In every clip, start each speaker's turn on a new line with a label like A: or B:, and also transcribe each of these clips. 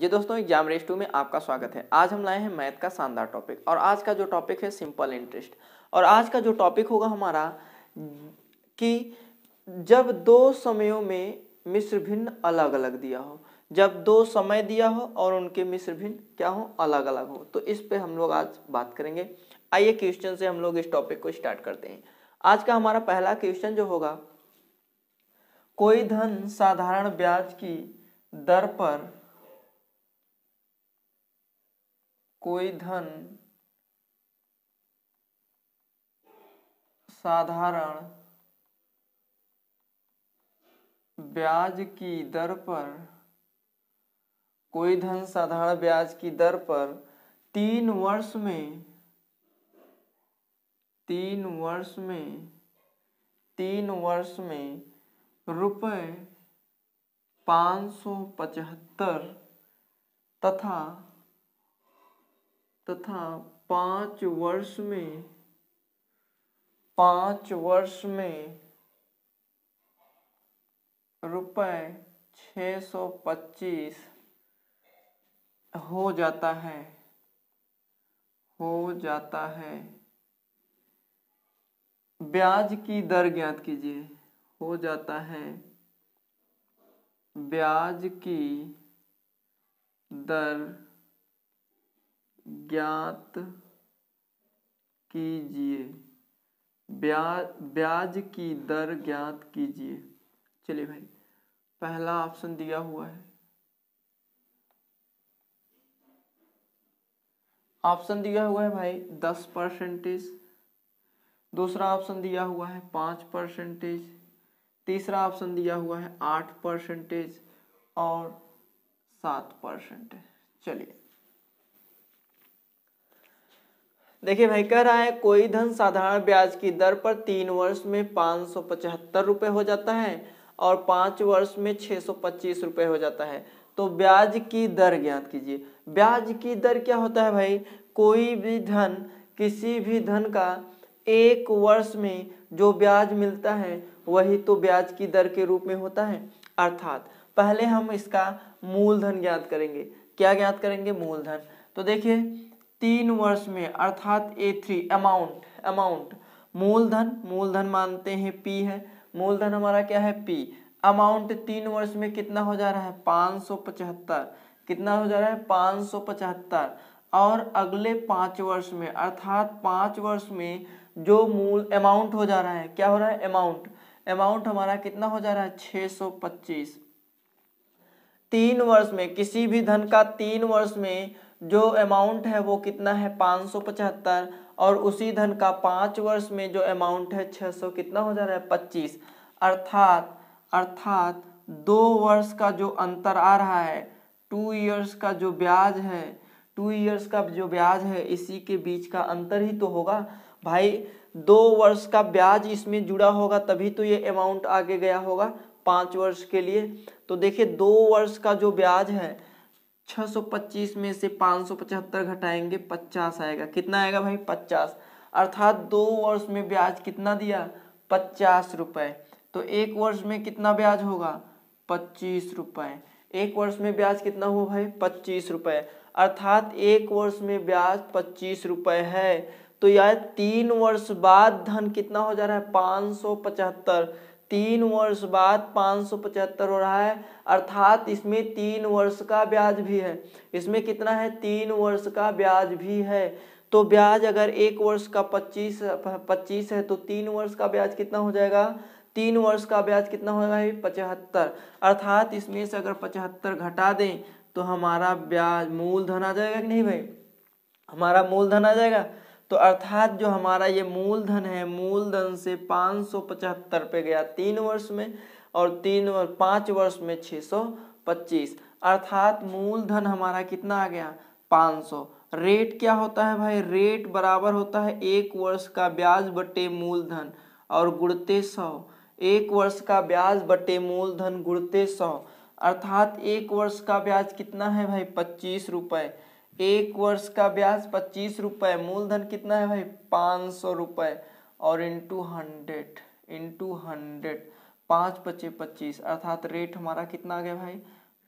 A: जी दोस्तों exam raise to में आपका स्वागत है आज हम लाए हैं मैथ का शानदार टॉपिक और आज का जो टॉपिक है सिंपल इंटरेस्ट और आज का जो टॉपिक होगा हमारा कि जब दो समयों में मिश्र भिन्न अलग अलग दिया हो जब दो समय दिया हो और उनके मिश्र भिन्न क्या हो अलग अलग हो तो इस पर हम लोग आज बात करेंगे आइए क्वेश्चन से हम लोग इस टॉपिक को स्टार्ट करते हैं आज का हमारा पहला क्वेश्चन जो होगा कोई धन साधारण ब्याज की दर पर कोई धन साधारण ब्याज की दर पर कोई धन साधारण ब्याज की दर पर तीन वर्ष में तीन वर्ष में तीन वर्ष में रुपए पाँच सौ पचहत्तर तथा तथा पाँच वर्ष में पाँच वर्ष में रुपए छः सौ पच्चीस हो जाता है हो जाता है ब्याज की दर ज्ञात कीजिए हो जाता है ब्याज की दर ज्ञात कीजिए ब्याज ब्याज की दर ज्ञात कीजिए चलिए भाई पहला ऑप्शन दिया हुआ है ऑप्शन दिया हुआ है भाई दस परसेंटेज दूसरा ऑप्शन दिया हुआ है पाँच परसेंटेज तीसरा ऑप्शन दिया हुआ है आठ परसेंटेज और सात परसेंटेज चलिए देखिए भाई कह रहा है कोई धन साधारण ब्याज की दर पर तीन वर्ष में पाँच सौ पचहत्तर रुपये हो जाता है और पाँच वर्ष में छः सौ पच्चीस रुपये हो जाता है तो ब्याज की दर ज्ञात कीजिए ब्याज की दर क्या होता है भाई कोई भी धन किसी भी धन का एक वर्ष में जो ब्याज मिलता है वही तो ब्याज की दर के रूप में होता है अर्थात पहले हम इसका मूलधन ज्ञात करेंगे क्या ज्ञात करेंगे मूलधन तो देखिए तीन वर्ष में अर्थात ए थ्री अमाउंट अमाउंट मूलधन मूलधन मानते हैं पी है मूलधन हमारा क्या है पी अमाउंट तीन वर्ष में कितना हो जा रहा है पाँच सौ पचहत्तर कितना हो जा रहा है पाँच सौ पचहत्तर और अगले पाँच वर्ष में अर्थात पाँच वर्ष में जो मूल अमाउंट हो जा रहा है क्या हो रहा है अमाउंट अमाउंट हमारा कितना हो जा रहा है छः सौ पच्चीस तीन वर्ष में किसी भी धन का तीन वर्ष में जो अमाउंट है वो कितना है पाँच सौ पचहत्तर और उसी धन का पाँच वर्ष में जो अमाउंट है छः सौ कितना हो जा रहा है पच्चीस अर्थात अर्थात दो वर्ष का जो अंतर आ रहा है टू ईयर्स का जो ब्याज है टू ईयर्स का जो ब्याज है इसी के बीच का अंतर ही तो होगा भाई दो वर्ष का ब्याज इसमें जुड़ा होगा तभी तो ये अमाउंट आगे गया होगा पाँच वर्ष के लिए तो देखिए दो वर्ष का जो ब्याज है 625 में से 575 घटाएंगे 50 आएगा कितना आएगा भाई 50 अर्थात दो वर्ष में ब्याज कितना दिया पचास रुपये तो एक वर्ष में कितना ब्याज होगा पच्चीस रुपये एक वर्ष में ब्याज कितना हुआ भाई पच्चीस रुपये अर्थात एक वर्ष में ब्याज पच्चीस रुपये है तो यार तीन वर्ष बाद धन कितना हो जा रहा है पाँच सौ पचहत्तर तीन वर्ष बाद पाँच सौ पचहत्तर हो रहा है अर्थात इसमें तीन वर्ष का ब्याज भी है इसमें कितना है तीन वर्ष का ब्याज भी है तो ब्याज अगर एक वर्ष का पच्चीस पच्चीस है तो तीन वर्ष का ब्याज कितना हो जाएगा तीन वर्ष का ब्याज कितना होगा पचहत्तर अर्थात इसमें से अगर पचहत्तर घटा दें तो हमारा ब्याज मूलधन आ जाएगा कि नहीं भाई हमारा मूलधन आ जाएगा तो अर्थात जो हमारा ये मूलधन है मूलधन से पाँच सौ पचहत्तर पे गया तीन वर्ष में और तीन वर्ष पाँच वर्ष में छः सौ पच्चीस अर्थात मूलधन हमारा कितना आ गया पाँच सौ रेट क्या होता है भाई रेट बराबर होता है एक वर्ष का ब्याज बटे मूलधन और गुड़ते सौ एक वर्ष का ब्याज बटे मूलधन गुड़ते सौ अर्थात एक वर्ष का ब्याज कितना है भाई पच्चीस रुपये एक वर्ष का ब्याज पच्चीस रुपये मूलधन कितना है भाई पाँच सौ रुपये और इंटू हंड्रेड इंटू हंड्रेड पाँच पच्चे पच्चीस अर्थात रेट हमारा कितना आ गया भाई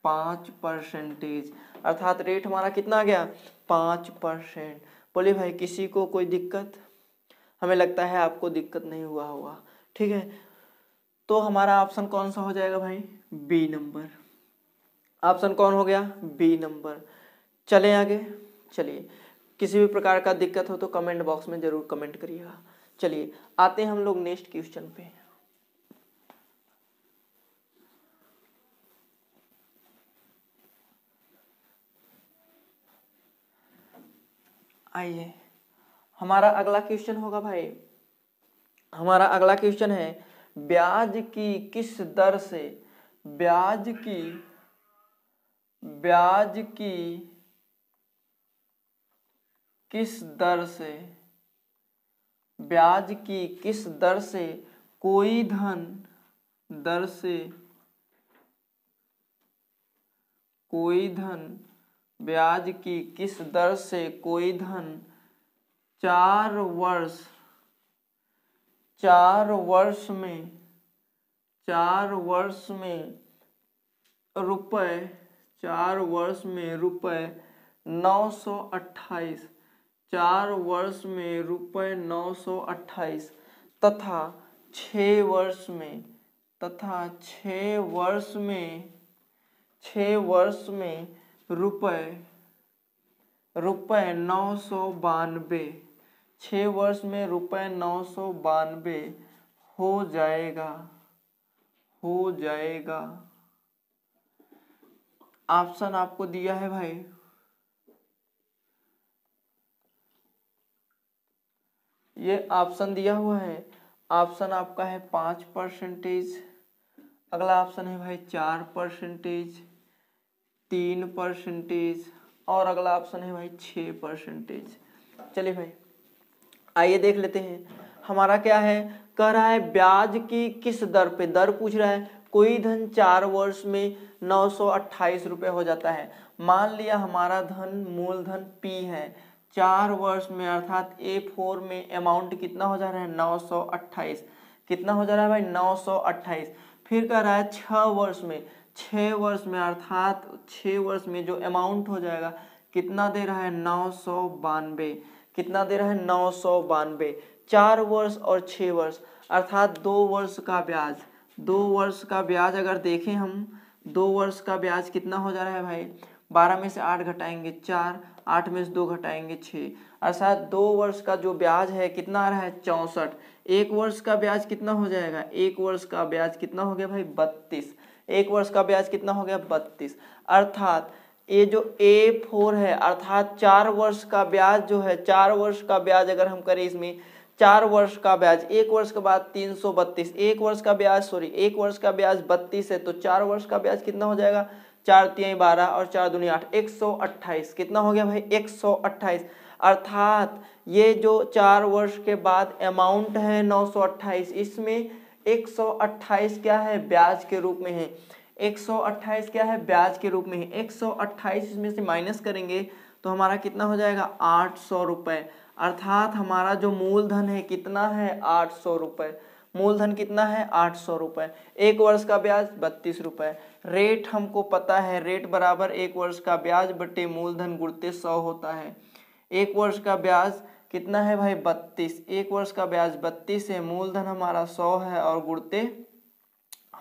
A: पाँच परसेंटेज अर्थात रेट हमारा कितना आ गया पाँच परसेंट बोले भाई किसी को कोई दिक्कत हमें लगता है आपको दिक्कत नहीं हुआ होगा ठीक है तो हमारा ऑप्शन कौन सा हो जाएगा भाई बी नंबर ऑप्शन कौन हो गया बी नंबर चले आगे चलिए किसी भी प्रकार का दिक्कत हो तो कमेंट बॉक्स में ज़रूर कमेंट करिएगा चलिए आते हैं हम लोग नेक्स्ट क्वेश्चन पे आइए हमारा अगला क्वेश्चन होगा भाई हमारा अगला क्वेश्चन है ब्याज की किस दर से ब्याज की ब्याज की किस दर से ब्याज की किस दर से कोई धन दर से कोई धन ब्याज की किस दर से कोई धन चार वर्ष चार वर्ष में चार वर्ष में रुपए चार वर्ष में रुपए नौ सौ अट्ठाईस चार वर्ष में रुपये नौ सौ अट्ठाईस तथा छः वर्ष में तथा छः वर्ष में छः वर्ष में रुपये रुपये नौ सौ बानवे छः वर्ष में रुपये नौ सौ बानवे हो जाएगा हो जाएगा ऑप्शन आपको दिया है भाई ये ऑप्शन दिया हुआ है ऑप्शन आपका है पाँच परसेंटेज अगला ऑप्शन है भाई चार परसेंटेज तीन परसेंटेज और अगला ऑप्शन है भाई छः परसेंटेज चलिए भाई आइए देख लेते हैं हमारा क्या है कह रहा है ब्याज की किस दर पे दर पूछ रहा है कोई धन चार वर्ष में नौ सौ अट्ठाईस रुपये हो जाता है मान लिया हमारा धन मूलधन पी है चार वर्ष में अर्थात ए फोर में अमाउंट कितना हो जा रहा है नौ सौ अट्ठाईस कितना हो जा रहा है भाई नौ सौ अट्ठाईस फिर कह रहा है छः वर्ष में छः वर्ष में अर्थात छः वर्ष में जो अमाउंट हो जाएगा कितना दे रहा है नौ सौ बानवे कितना दे रहा है नौ सौ बानवे चार वर्ष और छः वर्ष अर्थात दो वर्ष का ब्याज दो वर्ष का ब्याज अगर देखें हम दो वर्ष का ब्याज कितना हो जा रहा है भाई बारह में से आठ घटाएंगे चार आठ में से दो घटाएंगे छः अर्थात दो वर्ष का जो ब्याज है कितना आ रहा है चौंसठ एक वर्ष का ब्याज कितना हो जाएगा एक वर्ष का ब्याज कितना हो गया भाई बत्तीस एक वर्ष का ब्याज कितना हो गया बत्तीस अर्थात ये जो ए फोर है अर्थात चार वर्ष का ब्याज जो है चार वर्ष का ब्याज अगर हम करें इसमें चार वर्ष का ब्याज एक वर्ष के बाद तीन सौ बत्तीस एक वर्ष का ब्याज सॉरी एक वर्ष का ब्याज बत्तीस है तो चार वर्ष का ब्याज कितना हो जाएगा चार तीन बारह और चार दूनी आठ एक सौ अट्ठाईस कितना हो गया भाई एक सौ अट्ठाईस अर्थात ये जो चार वर्ष के बाद अमाउंट है नौ सौ अट्ठाईस इसमें एक सौ अट्ठाईस क्या है ब्याज के रूप में है एक सौ अट्ठाईस क्या है ब्याज के रूप में है एक सौ अट्ठाईस इसमें से माइनस करेंगे तो हमारा कितना हो जाएगा आठ सौ रुपये अर्थात हमारा जो मूलधन है कितना है आठ सौ रुपये मूलधन कितना है आठ सौ रुपये एक वर्ष का ब्याज बत्तीस रुपये रेट हमको पता है रेट बराबर एक वर्ष का ब्याज बटे मूलधन गुड़ते सौ होता है एक वर्ष का ब्याज कितना है भाई बत्तीस एक वर्ष का ब्याज बत्तीस है मूलधन हमारा सौ है और गुड़ते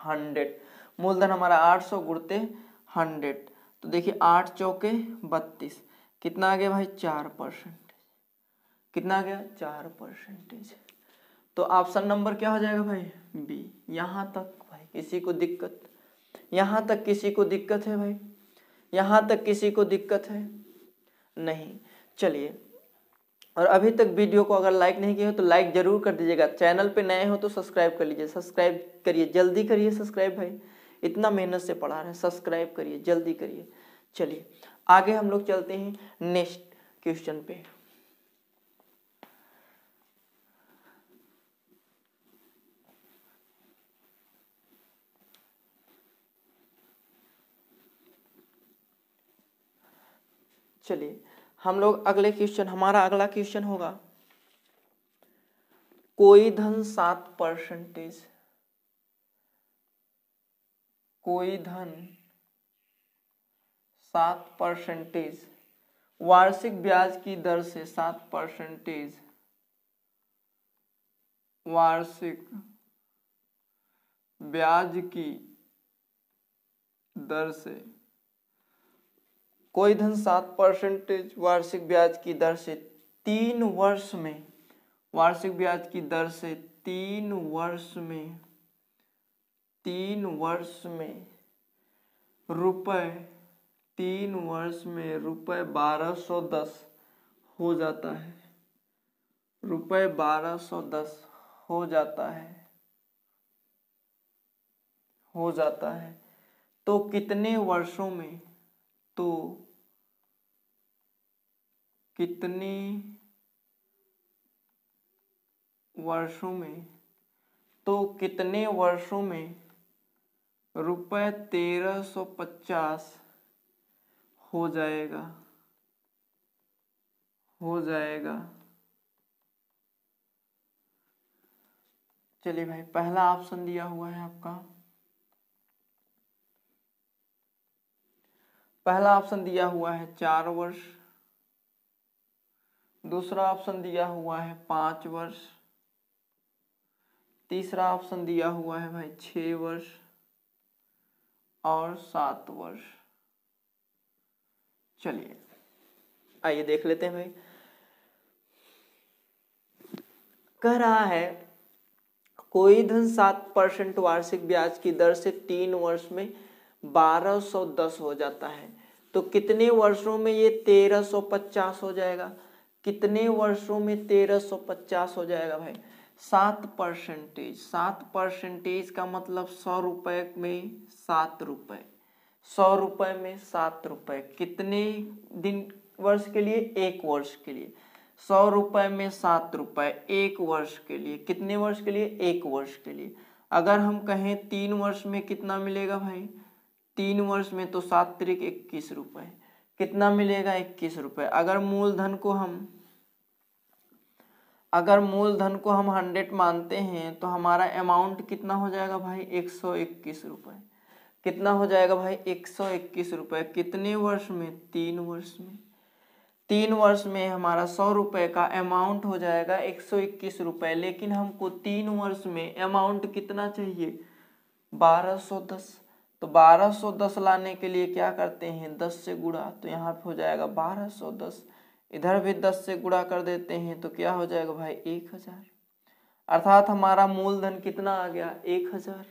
A: हंड्रेड मूलधन हमारा आठ सौ गुड़ते हंड्रेड तो देखिए आठ चौके बत्तीस कितना आ गया भाई चार परसेंटेज कितना आ गया चार परसेंटेज तो ऑप्शन नंबर क्या हो जाएगा भाई बी यहाँ तक भाई किसी को दिक्कत यहाँ तक किसी को दिक्कत है भाई यहाँ तक किसी को दिक्कत है नहीं चलिए और अभी तक वीडियो को अगर लाइक नहीं किया हो तो लाइक ज़रूर कर दीजिएगा चैनल पे नए हो तो सब्सक्राइब कर लीजिए सब्सक्राइब करिए जल्दी करिए सब्सक्राइब भाई इतना मेहनत से पढ़ा रहे हैं सब्सक्राइब करिए जल्दी करिए चलिए आगे हम लोग चलते हैं नेक्स्ट क्वेश्चन पे चलिए हम लोग अगले क्वेश्चन हमारा अगला क्वेश्चन होगा कोई धन सात परसेंटेज कोई धन सात परसेंटेज वार्षिक ब्याज की दर से सात परसेंटेज वार्षिक ब्याज की दर से कोई धन सात परसेंटेज वार्षिक ब्याज की दर से तीन वर्ष में वार्षिक ब्याज की दर से तीन वर्ष में तीन वर्ष में रुपए तीन वर्ष में रुपए बारह सौ दस हो जाता है रुपए बारह सौ दस हो जाता है हो जाता है तो कितने वर्षों में तो कितने वर्षों में तो कितने वर्षों में रुपये तेरह सौ पचास हो जाएगा हो जाएगा चलिए भाई पहला ऑप्शन दिया हुआ है आपका पहला ऑप्शन दिया हुआ है चार वर्ष दूसरा ऑप्शन दिया हुआ है पांच वर्ष तीसरा ऑप्शन दिया हुआ है भाई छ वर्ष और सात वर्ष चलिए आइए देख लेते हैं भाई कह रहा है कोई धन सात परसेंट वार्षिक ब्याज की दर से तीन वर्ष में बारह सौ दस हो जाता है तो कितने वर्षों में ये तेरह सौ पचास हो जाएगा कितने वर्षों में 1350 हो जाएगा भाई सात परसेंटेज सात परसेंटेज का मतलब सौ रुपये में सात रुपये सौ रुपये में सात रुपये कितने दिन वर्ष के लिए एक वर्ष के लिए सौ रुपये में सात रुपये एक वर्ष के लिए कितने वर्ष के लिए एक वर्ष के लिए अगर हम कहें तीन वर्ष में कितना मिलेगा भाई तीन वर्ष में तो सात तरीक इक्कीस रुपये कितना मिलेगा इक्कीस रुपये अगर मूलधन को हम अगर मूलधन को हम हंड्रेड मानते हैं तो हमारा अमाउंट कितना हो जाएगा भाई एक सौ इक्कीस रुपये कितना हो जाएगा भाई एक सौ इक्कीस रुपये कितने वर्ष में तीन वर्ष में तीन वर्ष में हमारा सौ रुपये का अमाउंट हो जाएगा एक सौ इक्कीस रुपये लेकिन हमको तीन वर्ष में अमाउंट कितना चाहिए बारह सौ दस तो बारह सौ दस लाने के लिए क्या करते हैं दस से गुड़ा तो यहाँ पे हो जाएगा बारह सौ दस इधर भी दस से गुड़ा कर देते हैं तो क्या हो जाएगा भाई एक हजार अर्थात हमारा मूलधन कितना आ गया एक हजार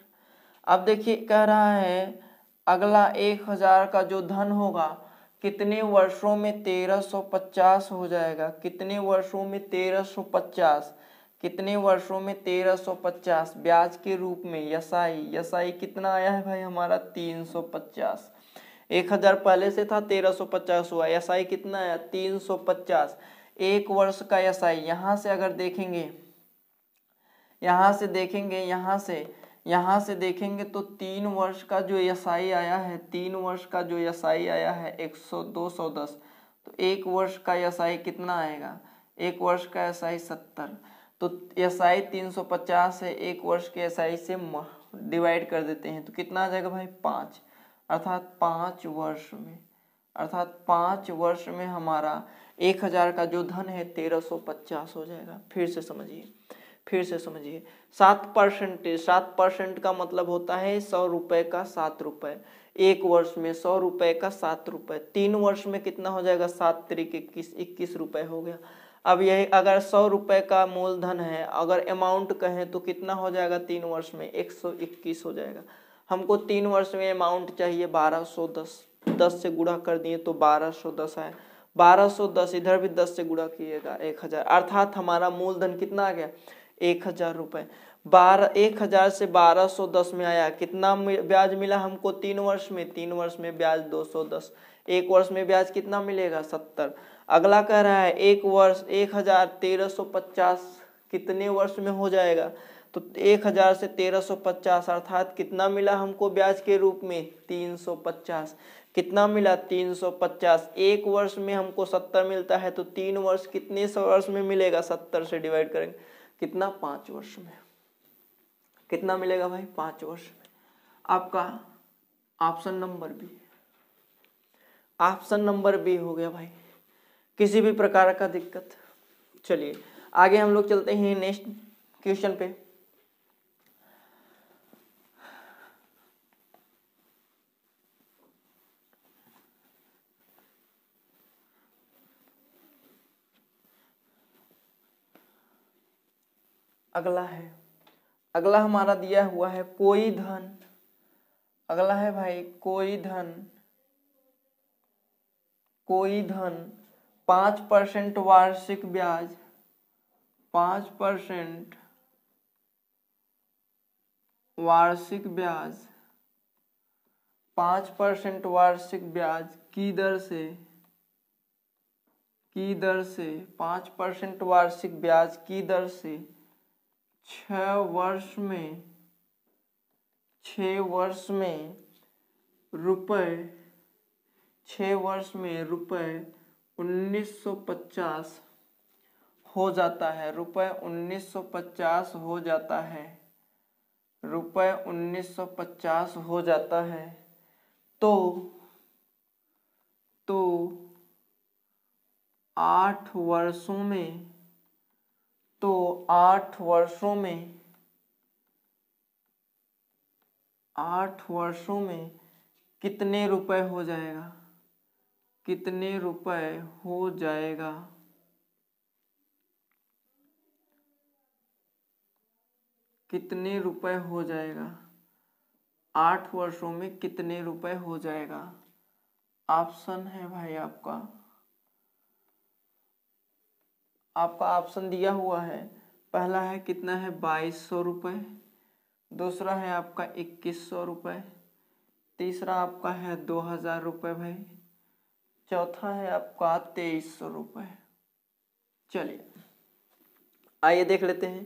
A: अब देखिए कह रहा है अगला एक हजार का जो धन होगा कितने वर्षों में तेरह सौ पचास हो जाएगा कितने वर्षों में तेरह सौ पचास कितने वर्षों में तेरह सौ पचास ब्याज के रूप में यसाई यसाई कितना आया है भाई हमारा तीन सौ पचास एक हजार पहले से था तेरह सौ पचास हुआ एस आई कितना है तीन सौ पचास एक वर्ष का एस आई यहाँ से अगर देखेंगे यहाँ से देखेंगे यहाँ से यहाँ से देखेंगे तो तीन वर्ष का जो एस आई आया है तीन वर्ष का जो एस आई आया है एक सौ दो सौ दस तो एक वर्ष का एस आई कितना आएगा एक वर्ष का एस आई सत्तर तो एस आई तीन सौ पचास है एक वर्ष के एस आई से डिवाइड कर देते हैं तो कितना आ जाएगा भाई पाँच अर्थात पाँच वर्ष में अर्थात पाँच वर्ष में हमारा एक हजार का जो धन है तेरह सौ पचास हो जाएगा फिर से समझिए फिर से समझिए सात परसेंटेज सात परसेंट का मतलब होता है सौ रुपये का सात रुपये एक वर्ष में सौ रुपये का सात रुपये तीन वर्ष में कितना हो जाएगा सात तरीके इक्कीस इक्कीस रुपये हो गया अब यही अगर सौ रुपये का मूलधन है अगर अमाउंट कहें तो कितना हो जाएगा तीन वर्ष में एक सौ इक्कीस हो जाएगा हमको तीन वर्ष में अमाउंट चाहिए बारह सौ दस दस से गुणा कर दिए तो बारह सौ दस आए बारह सौ दस इधर भी दस से गुणा किएगा एक हजार अर्थात हमारा मूलधन कितना आ गया एक हजार रुपये बारह एक हजार से बारह सौ दस में आया कितना ब्याज मिला हमको तीन वर्ष में तीन वर्ष में ब्याज दो सौ दस एक वर्ष में ब्याज कितना मिलेगा सत्तर अगला कह रहा है एक वर्ष एक हजार तेरह सौ पचास कितने वर्ष में हो जाएगा तो एक हज़ार से तेरह सौ पचास अर्थात कितना मिला हमको ब्याज के रूप में तीन सौ पचास कितना मिला तीन सौ पचास एक वर्ष में हमको सत्तर मिलता है तो तीन वर्ष कितने सौ वर्ष में मिलेगा सत्तर से डिवाइड करेंगे कितना पांच वर्ष में कितना मिलेगा भाई पांच वर्ष में आपका option number B option number B हो गया भाई किसी भी प्रकार का दिक्कत चलिए आगे हम लोग चलते हैं नेक्स्ट क्वेश्चन पे अगला है अगला हमारा दिया हुआ है कोई धन अगला है भाई कोई धन कोई धन पाँच परसेंट वार्षिक ब्याज पाँच परसेंट वार्षिक ब्याज पाँच परसेंट वार्षिक ब्याज की दर से की दर से पाँच परसेंट वार्षिक ब्याज की दर से छ वर्ष में छ वर्ष में रुपये छ वर्ष में रुपये उन्नीस सौ पचास हो जाता है रुपये उन्नीस सौ पचास हो जाता है रुपये उन्नीस सौ पचास हो जाता है तो तो आठ वर्षों में तो आठ वर्षों में आठ वर्षों में कितने रुपए हो जाएगा कितने रुपए हो जाएगा कितने रुपए हो जाएगा आठ वर्षों में कितने रुपए हो जाएगा ऑप्शन है भाई आपका आपका ऑप्शन दिया हुआ है पहला है कितना है बाईस सौ रुपये दूसरा है आपका इक्कीस सौ रुपये तीसरा आपका है दो हज़ार रुपये भाई चौथा है आपका तेईस सौ रुपये चलिए आइए देख लेते हैं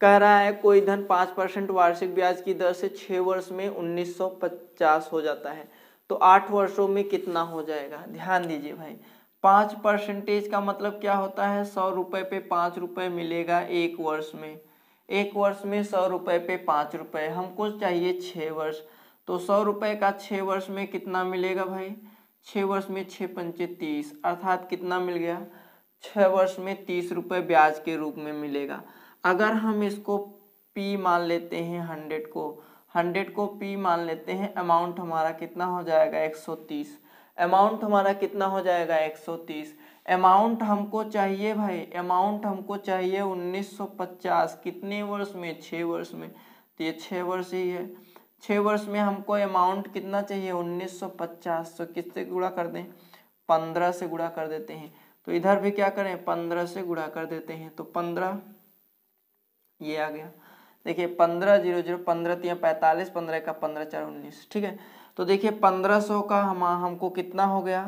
A: कह रहा है कोई धन पाँच परसेंट वार्षिक ब्याज की दर से छः वर्ष में उन्नीस सौ पचास हो जाता है तो आठ वर्षों में कितना हो जाएगा ध्यान दीजिए भाई पाँच परसेंटेज का मतलब क्या होता है सौ रुपये पे पाँच रुपये मिलेगा एक वर्ष में एक वर्ष में सौ रुपये पे पाँच रुपये हमको चाहिए छः वर्ष तो सौ रुपये का छः वर्ष में कितना मिलेगा भाई छः वर्ष में छः पंचे तीस अर्थात कितना मिल गया छः वर्ष में तीस रुपये ब्याज के रूप में मिलेगा अगर हम इसको पी मान लेते हैं हंड्रेड को हंड्रेड को पी मान लेते हैं अमाउंट हमारा कितना हो जाएगा एक सौ तीस अमाउंट हमारा कितना हो जाएगा 130 अमाउंट हमको चाहिए भाई अमाउंट हमको चाहिए 1950 कितने वर्ष में छः वर्ष में तो ये छः वर्ष ही है छः वर्ष में हमको अमाउंट कितना चाहिए 1950 सौ पचास तो किससे गुड़ा कर दें पंद्रह से गुड़ा कर देते हैं तो इधर भी क्या करें पंद्रह से गुड़ा कर देते हैं तो पंद्रह ये आ गया देखिए पंद्रह जीरो जीरो पंद्रह तीन पैंतालीस पंद्रह का पंद्रह चार उन्नीस ठीक है तो देखिए 1500 का हम हमको कितना हो गया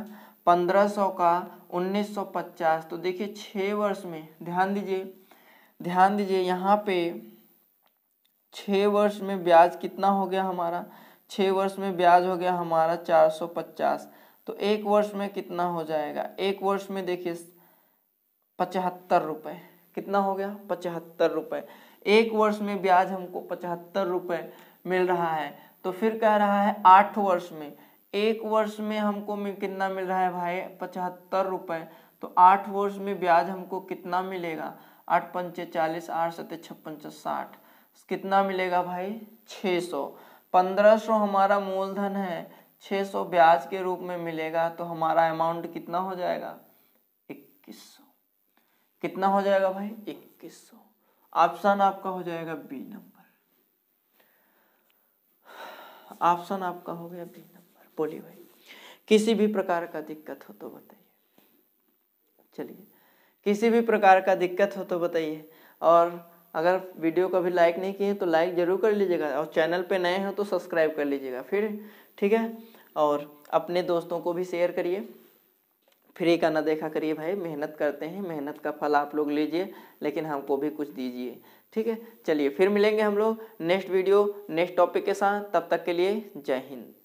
A: 1500 का 1950 तो देखिए छः वर्ष में ध्यान दीजिए ध्यान दीजिए यहाँ पे छः वर्ष में ब्याज कितना हो गया हमारा छः वर्ष में ब्याज हो गया हमारा 450 तो एक वर्ष में कितना हो जाएगा एक वर्ष में देखिए पचहत्तर रुपये कितना हो गया पचहत्तर रुपये एक वर्ष में ब्याज हमको पचहत्तर रुपये मिल रहा है तो फिर कह रहा है आठ वर्ष में एक वर्ष में हमको में कितना मिल रहा है भाई पचहत्तर रुपये तो आठ वर्ष में ब्याज हमको कितना मिलेगा आठ पंचे चालीस आठ सत्य छप्पन साठ कितना मिलेगा भाई छः सौ पंद्रह सौ हमारा मूलधन है छः सौ ब्याज के रूप में मिलेगा तो हमारा अमाउंट कितना हो जाएगा इक्कीस सौ कितना हो जाएगा भाई इक्कीस सौ ऑप्शन आपका हो जाएगा बी नंबर ऑप्शन आपका हो गया बी नंबर बोलिए भाई किसी भी प्रकार का दिक्कत हो तो बताइए चलिए किसी भी प्रकार का दिक्कत हो तो बताइए और अगर वीडियो को अभी लाइक नहीं किए तो लाइक ज़रूर कर लीजिएगा और चैनल पे नए हो तो सब्सक्राइब कर लीजिएगा फिर ठीक है और अपने दोस्तों को भी शेयर करिए फ्री का ना देखा करिए भाई मेहनत करते हैं मेहनत का फल आप लोग लीजिए लेकिन हमको भी कुछ दीजिए ठीक है चलिए फिर मिलेंगे हम लोग नेक्स्ट वीडियो नेक्स्ट टॉपिक के साथ तब तक के लिए जय हिंद